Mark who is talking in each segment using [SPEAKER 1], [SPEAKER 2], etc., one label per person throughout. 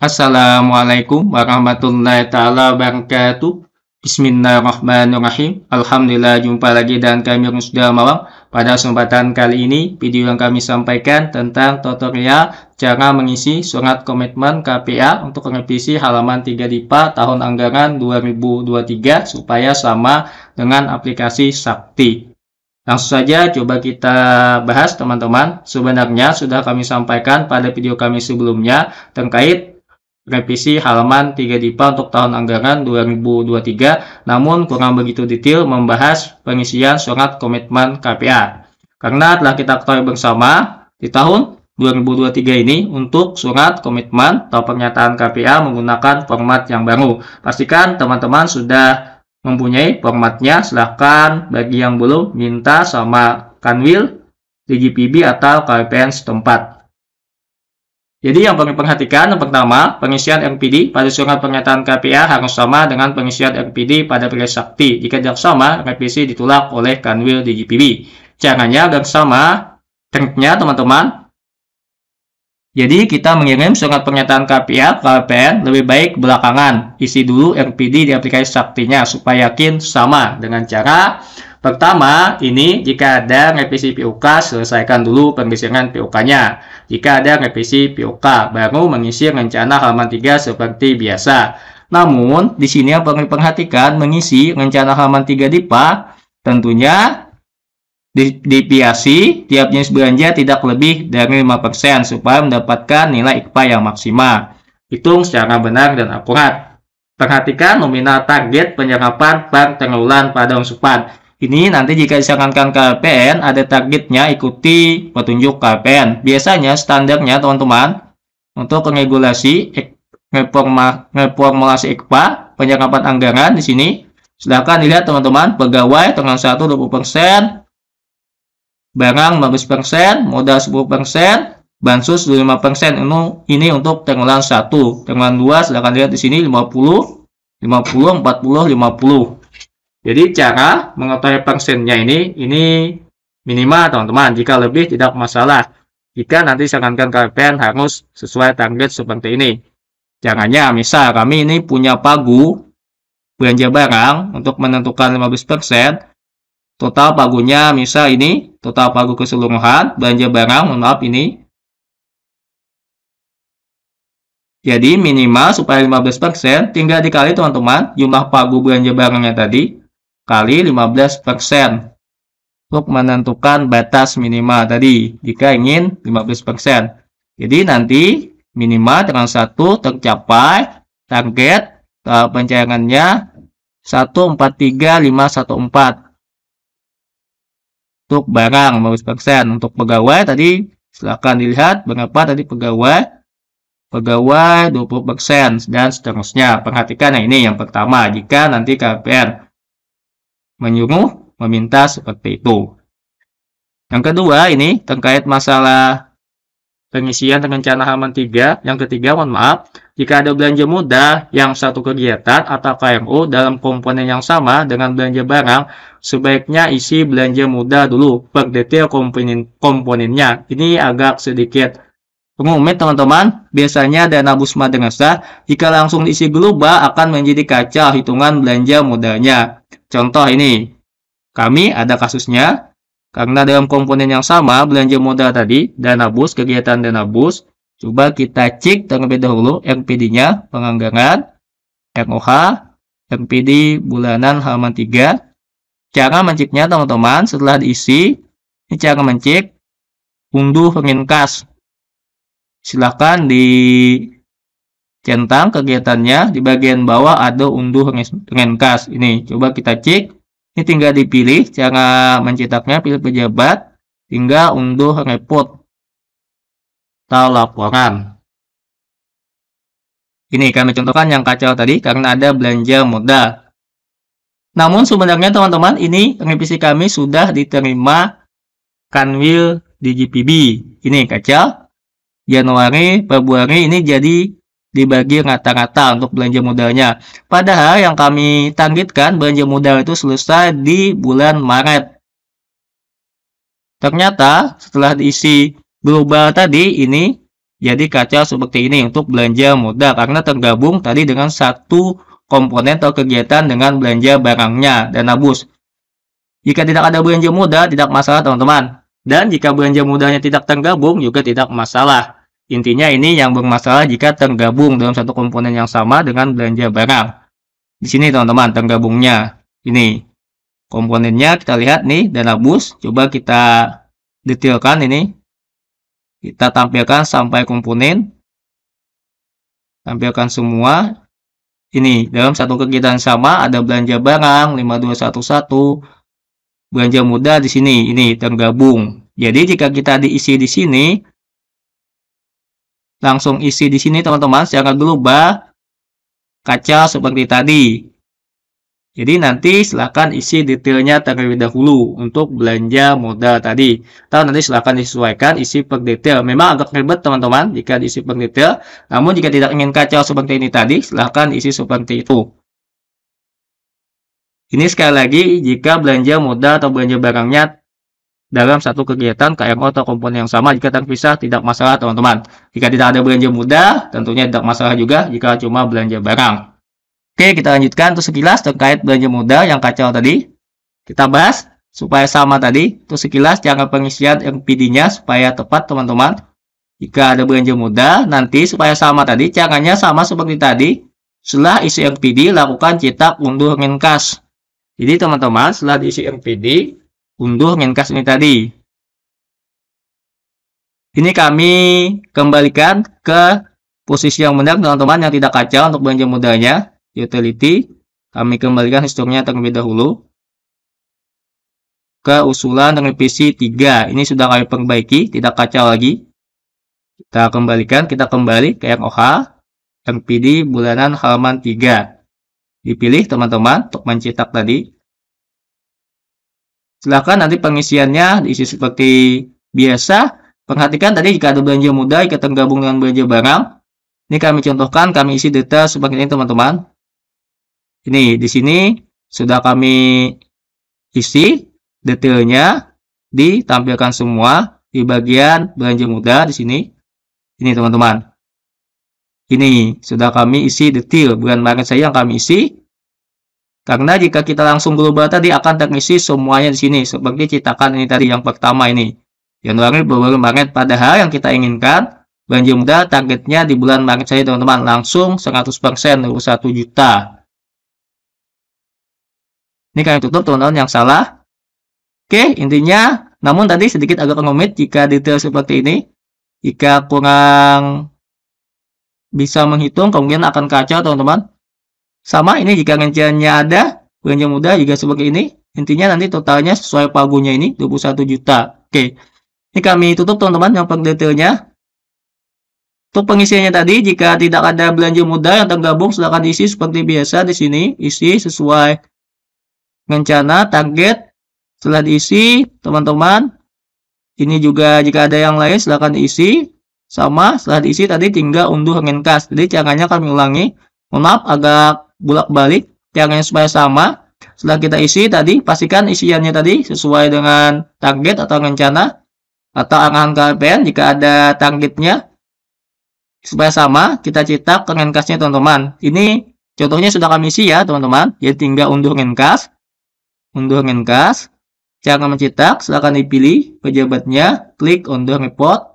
[SPEAKER 1] Assalamualaikum warahmatullahi taala wabarakatuh. Bismillahirrahmanirrahim. Alhamdulillah jumpa lagi dan kami sudah Malam. Pada kesempatan kali ini, video yang kami sampaikan tentang tutorial cara mengisi surat komitmen KPA untuk revisi halaman 3 DIPA tahun anggaran 2023 supaya sama dengan aplikasi Sakti. Langsung saja coba kita bahas teman-teman. Sebenarnya sudah kami sampaikan pada video kami sebelumnya terkait revisi halaman 3 DIPA untuk tahun anggaran 2023 namun kurang begitu detail membahas pengisian surat komitmen KPA. Karena telah kita ketahui bersama di tahun 2023 ini untuk surat komitmen atau pernyataan KPA menggunakan format yang baru. Pastikan teman-teman sudah mempunyai formatnya. Silahkan bagi yang belum minta sama Kanwil, DGPB atau KPN setempat. Jadi yang perlu perhatikan yang pertama, pengisian MPD pada surat pernyataan KPA harus sama dengan pengisian MPD pada Sakti. Jika tidak sama, revisi ditolak oleh Kanwil di GPB. Caranya agar sama, triknya teman-teman. Jadi kita mengirim surat pernyataan KPA ke LPN lebih baik belakangan. Isi dulu MPD di aplikasi Saktinya supaya yakin sama dengan cara Pertama, ini jika ada revisi PUK, selesaikan dulu pengisian PUK-nya. Jika ada revisi PUK, baru mengisi rencana halaman 3 seperti biasa. Namun, di sini yang perlu diperhatikan mengisi rencana halaman 3 DIPA, tentunya dipiasi tiap jenis belanja tidak lebih dari 5% supaya mendapatkan nilai IKPA yang maksimal. Hitung secara benar dan akurat. Perhatikan nominal target penyerapan per tengah pada unsupan. Ini nanti jika disarankan KLPN ada targetnya ikuti petunjuk KLPN. Biasanya standarnya teman-teman untuk regulasi reforma, reformulasi IKPA penyerapan anggaran di sini silahkan dilihat teman-teman pegawai tengah 1 20% barang 15% modal 10% bansus 25% ini, ini untuk tenggelam 1 tenggelam 2 silahkan lihat di sini 50 50 40 50 jadi cara mengetahui persennya ini, ini minimal teman-teman. Jika lebih tidak masalah. Jika nanti sarankan KPN harus sesuai target seperti ini. Caranya misal kami ini punya pagu belanja barang untuk menentukan 15% total pagunya misal ini total pagu keseluruhan belanja barang mohon maaf ini jadi minimal supaya 15% tinggal dikali teman-teman jumlah pagu belanja barangnya tadi kali 15% untuk menentukan batas minimal tadi jika ingin 15%. Jadi nanti minimal dengan satu tercapai target uh, pencairannya 143514 untuk barang 15%. Untuk pegawai tadi silahkan dilihat berapa tadi pegawai pegawai 20% dan seterusnya. Perhatikan yang ini yang pertama jika nanti KPR menyuruh meminta seperti itu. Yang kedua ini terkait masalah pengisian rencana halaman 3. Yang ketiga, mohon maaf, jika ada belanja muda yang satu kegiatan atau KMU dalam komponen yang sama dengan belanja barang, sebaiknya isi belanja muda dulu per detail komponen komponennya. Ini agak sedikit Umumnya teman-teman, biasanya dana busma dengan sah jika langsung diisi global akan menjadi kacau hitungan belanja modalnya. Contoh ini, kami ada kasusnya, karena dalam komponen yang sama belanja modal tadi, dana bus, kegiatan dana bus, coba kita cek terlebih dahulu npd nya penganggaran, NOH, NPD bulanan halaman 3. Cara menciknya teman-teman, setelah diisi, ini cara mencik unduh pengin ringkas silakan dicentang kegiatannya di bagian bawah ada unduh renkas ini coba kita cek ini tinggal dipilih cara mencetaknya pilih pejabat tinggal unduh report atau laporan ini kami contohkan yang kacau tadi karena ada belanja modal namun sebenarnya teman-teman ini revisi kami sudah diterima kanwil di GPB ini kacau Januari, Februari ini jadi dibagi rata-rata untuk belanja modalnya. Padahal yang kami targetkan belanja modal itu selesai di bulan Maret. Ternyata setelah diisi global tadi ini jadi kaca seperti ini untuk belanja modal karena tergabung tadi dengan satu komponen atau kegiatan dengan belanja barangnya dan nabus. Jika tidak ada belanja modal, tidak masalah teman-teman. Dan jika belanja modalnya tidak tergabung, juga tidak masalah. Intinya ini yang bermasalah jika tergabung dalam satu komponen yang sama dengan belanja barang. Di sini teman-teman tergabungnya ini komponennya kita lihat nih dana bus. Coba kita detailkan ini. Kita tampilkan sampai komponen. Tampilkan semua. Ini dalam satu kegiatan sama ada belanja barang 5211 belanja muda di sini ini tergabung. Jadi jika kita diisi di sini langsung isi di sini teman-teman dulu bah kaca seperti tadi. Jadi nanti silahkan isi detailnya terlebih dahulu untuk belanja modal tadi. Atau nanti silahkan disesuaikan isi per detail. Memang agak ribet teman-teman jika diisi per detail. Namun jika tidak ingin kacau seperti ini tadi, silahkan isi seperti itu. Ini sekali lagi jika belanja modal atau belanja barangnya dalam satu kegiatan KMO atau komponen yang sama jika terpisah tidak masalah teman-teman. Jika tidak ada belanja mudah, tentunya tidak masalah juga jika cuma belanja barang. Oke, kita lanjutkan terus sekilas terkait belanja mudah yang kacau tadi. Kita bahas supaya sama tadi, terus sekilas cara pengisian MPD-nya supaya tepat teman-teman. Jika ada belanja mudah, nanti supaya sama tadi, caranya sama seperti tadi. Setelah isi MPD, lakukan cetak unduh ringkas. Jadi teman-teman, setelah diisi MPD, unduh Memcast ini tadi. Ini kami kembalikan ke posisi yang benar teman-teman yang tidak kacau untuk belanja mudanya. utility. Kami kembalikan historinya terlebih dahulu ke usulan revisi 3. Ini sudah kami perbaiki, tidak kacau lagi. Kita kembalikan, kita kembali ke OH, MPD bulanan halaman 3. Dipilih teman-teman untuk mencetak tadi Silahkan nanti pengisiannya diisi seperti biasa. Perhatikan tadi jika ada belanja muda, jika tergabung dengan belanja barang. Ini kami contohkan, kami isi data seperti ini teman-teman. Ini di sini sudah kami isi detailnya ditampilkan semua di bagian belanja muda di sini. Ini teman-teman. Ini sudah kami isi detail bulan maret saya yang kami isi. Karena jika kita langsung berubah tadi akan terisi semuanya di sini. Seperti cetakan ini tadi yang pertama ini. yang Januari, Februari, banget. Padahal yang kita inginkan, banjir muda targetnya di bulan Maret saja teman-teman. Langsung 100% persen satu juta. Ini kami tutup teman-teman yang salah. Oke, intinya namun tadi sedikit agak ngomit jika detail seperti ini. Jika kurang bisa menghitung, kemungkinan akan kacau teman-teman. Sama ini jika rinciannya ada, belanja mudah juga sebagai ini. Intinya nanti totalnya sesuai pagunya ini 21 juta. Oke. Ini kami tutup teman-teman yang detailnya. Untuk pengisiannya tadi, jika tidak ada belanja mudah yang tergabung, silahkan isi seperti biasa di sini. Isi sesuai rencana, target. Setelah diisi, teman-teman, ini juga jika ada yang lain, silahkan isi Sama, setelah diisi tadi tinggal unduh handcast. Jadi caranya kami ulangi. maaf agak bolak-balik tiangnya supaya sama. Setelah kita isi tadi, pastikan isiannya tadi sesuai dengan target atau rencana atau angka-angka jika ada targetnya supaya sama, kita cetak ke teman-teman. Ini contohnya sudah kami isi ya teman-teman. Jadi tinggal unduh ringkas, unduh ringkas, jangan mencetak, silahkan dipilih pejabatnya, klik unduh report.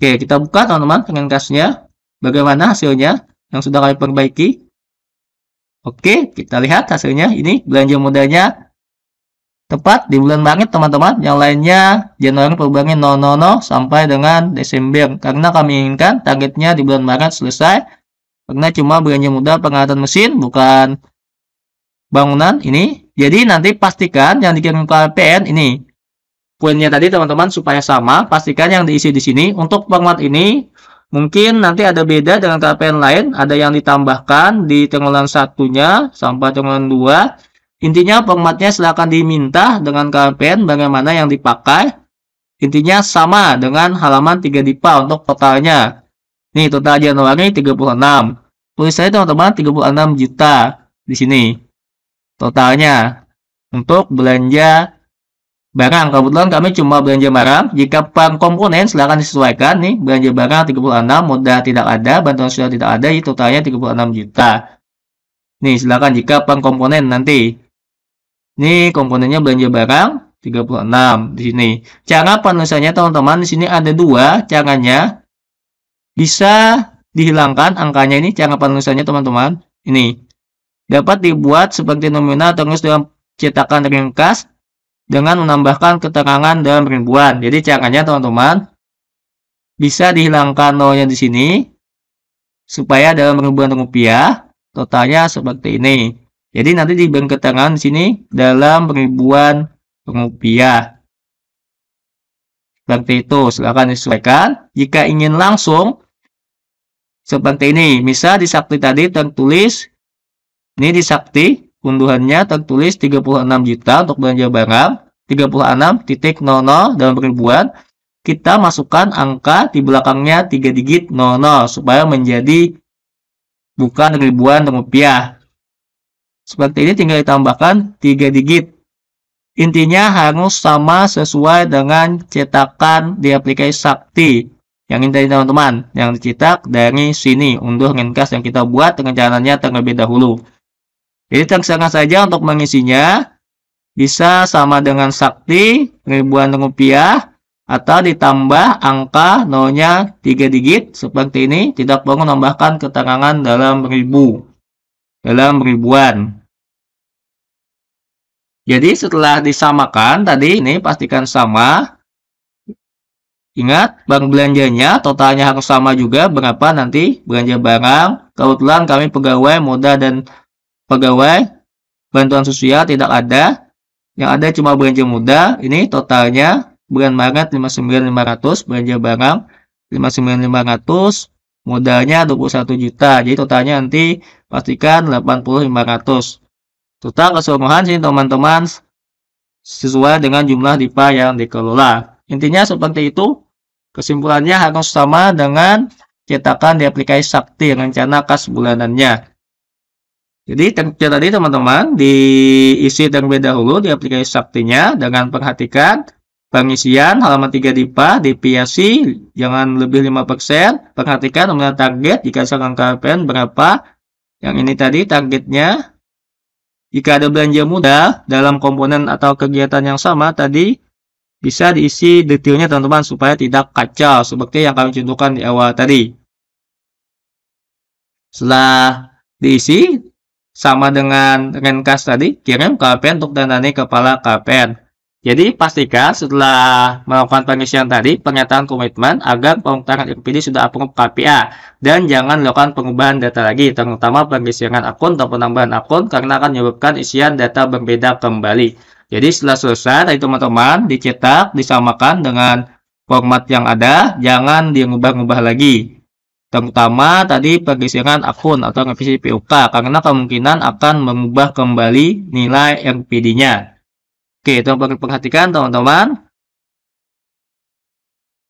[SPEAKER 1] Oke, kita buka teman-teman renkasnya. Bagaimana hasilnya? yang sudah kami perbaiki. Oke, kita lihat hasilnya. Ini belanja modalnya tepat di bulan Maret, teman-teman. Yang lainnya Januari, Februari, 000 sampai dengan Desember. Karena kami inginkan targetnya di bulan Maret selesai. Karena cuma belanja modal pengangkatan mesin, bukan bangunan ini. Jadi nanti pastikan yang dikirim ke PN ini. Poinnya tadi teman-teman supaya sama, pastikan yang diisi di sini. Untuk format ini Mungkin nanti ada beda dengan KPN lain, ada yang ditambahkan di tenggolan satunya sampai tenggolan dua. Intinya formatnya silahkan diminta dengan KPN bagaimana yang dipakai. Intinya sama dengan halaman 3 DIPA untuk totalnya. Nih total Januari 36. Tulisannya teman-teman 36 juta di sini. Totalnya untuk belanja barang. Kebetulan kami cuma belanja barang. Jika per komponen silahkan disesuaikan nih. Belanja barang 36, modal tidak ada, bantuan sudah tidak ada, itu totalnya 36 juta. Nih silahkan jika per komponen nanti. Nih komponennya belanja barang 36 di sini. Cara penulisannya teman-teman di sini ada dua caranya. Bisa dihilangkan angkanya ini cara penulisannya teman-teman. Ini dapat dibuat seperti nominal terus dalam cetakan ringkas dengan menambahkan keterangan dalam ribuan. Jadi caranya teman-teman bisa dihilangkan nolnya di sini supaya dalam ribuan rupiah totalnya seperti ini. Jadi nanti diberi keterangan di sini dalam ribuan rupiah. Seperti itu, silahkan disesuaikan. Jika ingin langsung, seperti ini. Misal di sakti tadi tertulis, ini di sakti, Unduhannya tertulis 36 juta untuk belanja barang, 36.00 dalam ribuan. Kita masukkan angka di belakangnya 3 digit 00 supaya menjadi bukan ribuan rupiah. Seperti ini tinggal ditambahkan 3 digit. Intinya harus sama sesuai dengan cetakan di aplikasi Sakti yang ini tadi teman-teman yang dicetak dari sini unduh ringkas yang kita buat dengan caranya terlebih dahulu jadi terserah saja untuk mengisinya. Bisa sama dengan sakti ribuan rupiah atau ditambah angka nolnya 3 digit seperti ini tidak perlu menambahkan keterangan dalam ribu dalam ribuan jadi setelah disamakan tadi ini pastikan sama Ingat, bank belanjanya totalnya harus sama juga berapa nanti belanja barang. Kebetulan kami pegawai modal dan pegawai bantuan sosial tidak ada. Yang ada cuma belanja muda. Ini totalnya bulan Maret 59.500, belanja barang 59.500, modalnya 21 juta. Jadi totalnya nanti pastikan 80.500. Total keseluruhan sini teman-teman sesuai dengan jumlah DIPA yang dikelola. Intinya seperti itu. Kesimpulannya harus sama dengan cetakan di aplikasi Sakti rencana kas bulanannya. Jadi tekniknya tadi teman-teman diisi terlebih dahulu di aplikasi saktinya dengan perhatikan pengisian halaman 3 DIPA, deviasi jangan lebih 5%, perhatikan nominal target jika sekarang KPN berapa, yang ini tadi targetnya, jika ada belanja mudah dalam komponen atau kegiatan yang sama tadi, bisa diisi detailnya teman-teman supaya tidak kacau seperti yang kami contohkan di awal tadi. Setelah diisi, sama dengan renkas tadi, kirim KPN untuk tandani kepala KPN. Jadi pastikan setelah melakukan pengisian tadi pernyataan komitmen agar pengutaran RPD sudah approve KPA dan jangan lakukan pengubahan data lagi terutama pengisian akun atau penambahan akun karena akan menyebabkan isian data berbeda kembali. Jadi setelah selesai tadi teman-teman dicetak disamakan dengan format yang ada jangan diubah-ubah lagi terutama tadi pergeseran akun atau revisi PUK karena kemungkinan akan mengubah kembali nilai RPD-nya. Oke, tolong perhatikan teman-teman.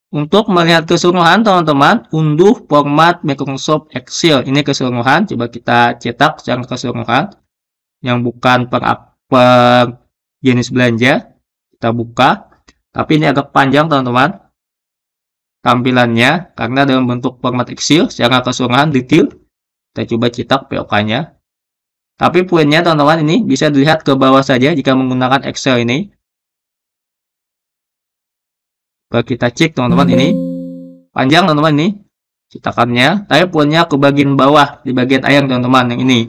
[SPEAKER 1] Untuk melihat keseluruhan teman-teman, unduh format Microsoft Excel. Ini keseluruhan, coba kita cetak secara keseluruhan yang bukan per, per jenis belanja. Kita buka, tapi ini agak panjang teman-teman tampilannya karena dalam bentuk format Excel secara keseluruhan detail. Kita coba cetak POK-nya. Tapi poinnya teman-teman ini bisa dilihat ke bawah saja jika menggunakan Excel ini. kita cek teman-teman ini panjang teman-teman ini cetakannya, tapi poinnya ke bagian bawah di bagian ayam teman-teman yang ini.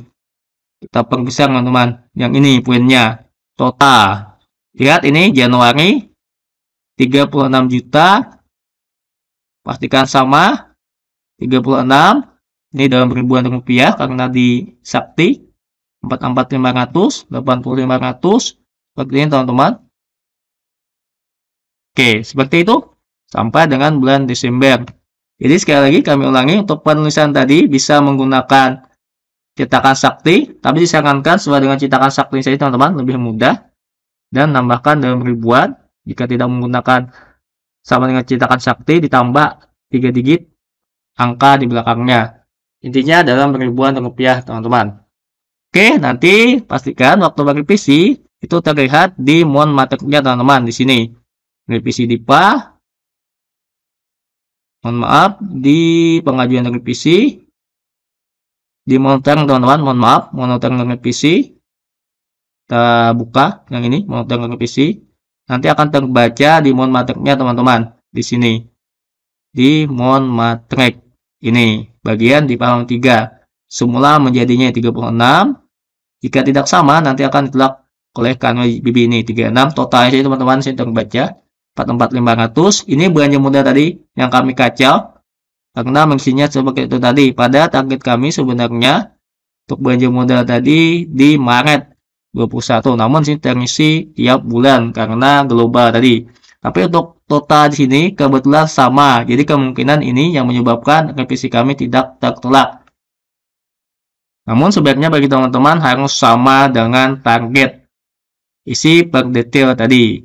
[SPEAKER 1] Kita perbesar teman-teman yang ini poinnya total. Lihat ini Januari 36 juta pastikan sama 36 ini dalam ribuan rupiah karena di sakti 44500 8500 seperti ini teman-teman oke seperti itu sampai dengan bulan Desember jadi sekali lagi kami ulangi untuk penulisan tadi bisa menggunakan cetakan sakti tapi disarankan sesuai dengan cetakan sakti saja teman-teman lebih mudah dan nambahkan dalam ribuan jika tidak menggunakan sama dengan cetakan sakti ditambah tiga digit angka di belakangnya. Intinya dalam ribuan rupiah, teman-teman. Oke, nanti pastikan waktu bagi PC itu terlihat di mon materinya, teman-teman, di sini. bagi PC DIPA, mohon maaf, di pengajuan PC, di monitor, teman-teman, mohon maaf, dari PC. kita buka yang ini, dari PC nanti akan terbaca di mon matriknya teman-teman di sini di mon matrik ini bagian di palang 3 semula menjadinya 36 jika tidak sama nanti akan telak oleh karena BB ini 36 total ini teman-teman saya terbaca 44500 ini belanja muda tadi yang kami kacau karena mengisinya seperti itu tadi pada target kami sebenarnya untuk belanja modal tadi di Maret 21, namun sih terisi tiap bulan karena global tadi tapi untuk total di sini kebetulan sama jadi kemungkinan ini yang menyebabkan revisi kami tidak tertolak namun sebaiknya bagi teman-teman harus sama dengan target isi per detail tadi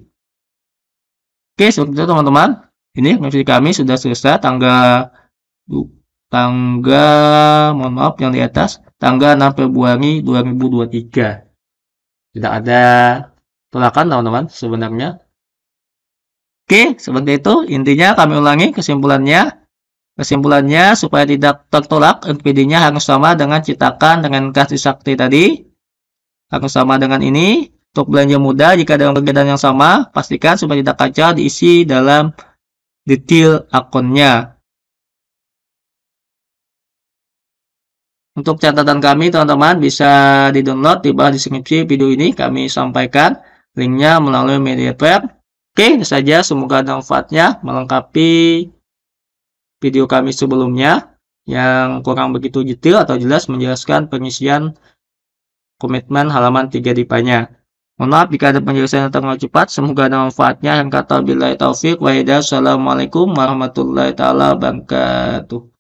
[SPEAKER 1] oke seperti itu teman-teman ini revisi kami sudah selesai tangga, tangga mohon maaf yang di atas tanggal 6 Februari 2023 tidak ada tolakan, teman-teman sebenarnya. Oke, seperti itu. Intinya kami ulangi kesimpulannya. Kesimpulannya, supaya tidak tertolak, NPD-nya harus sama dengan citakan dengan kasih sakti tadi. Harus sama dengan ini. Untuk belanja muda, jika dalam kegiatan yang sama, pastikan supaya tidak kacau diisi dalam detail akunnya. Untuk catatan kami, teman-teman bisa di-download di bawah deskripsi video ini. Kami sampaikan linknya melalui media web. Oke, ini saja. Semoga ada manfaatnya melengkapi video kami sebelumnya yang kurang begitu detail atau jelas menjelaskan pengisian komitmen halaman 3 dipanya. Mohon maaf jika ada penjelasan yang terlalu cepat. Semoga ada manfaatnya. Yang kata bila taufiq wa Assalamualaikum warahmatullahi taala wabarakatuh.